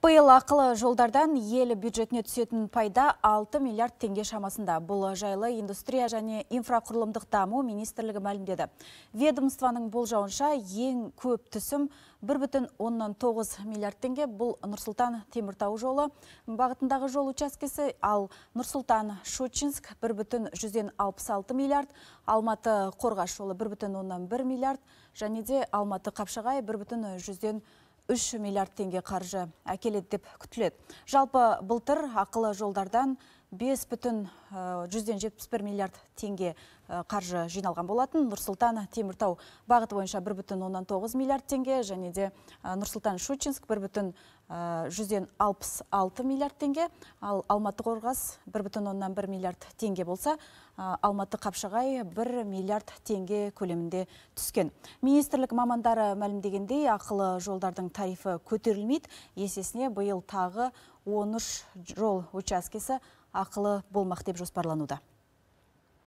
биыл ақылы жолдардан елі бюджетіне түсетін пайда 6 миллиард теңге шамасында бұл жайлы индустрия және инфрақұрылымдық даму министрлігі мәлімдеді ведомствоның болжауынша ең көп түсім 1,9 миллиард теңге бұл Нұрсултан теміртау жолы бағытындағы жол учаскесі ал Нұрсултан Шучинск 1,166 миллиард алматы қорғаш жолы 1,1 миллиард және де алматы қапшағай 1,1 миллиард 3 миллиард теңге қаржы әкеледі деп күтілет. Жалпы бұлтыр, ақылы жолдардан 5 бүтін 171 миллиард теңге Э, қаржы жиналған болатын. Нұрсұлтан Теміртау бағыты бойынша 1,9 миллиард теңге, және де э, Нұрсұлтан Шучинск 1,166 э, миллиард теңге, ал Алматы Қорғас 1,1 миллиард теңге болса, Алматы Қапшығай 1 миллиард теңге көлемінде түскен. Министрлік мамандары мәлімдегендей ақылы жолдардың тарифі көтерілмейді, есесіне биыл тағы 13 жол учаскесі ақылы болмақ деп жоспарлануда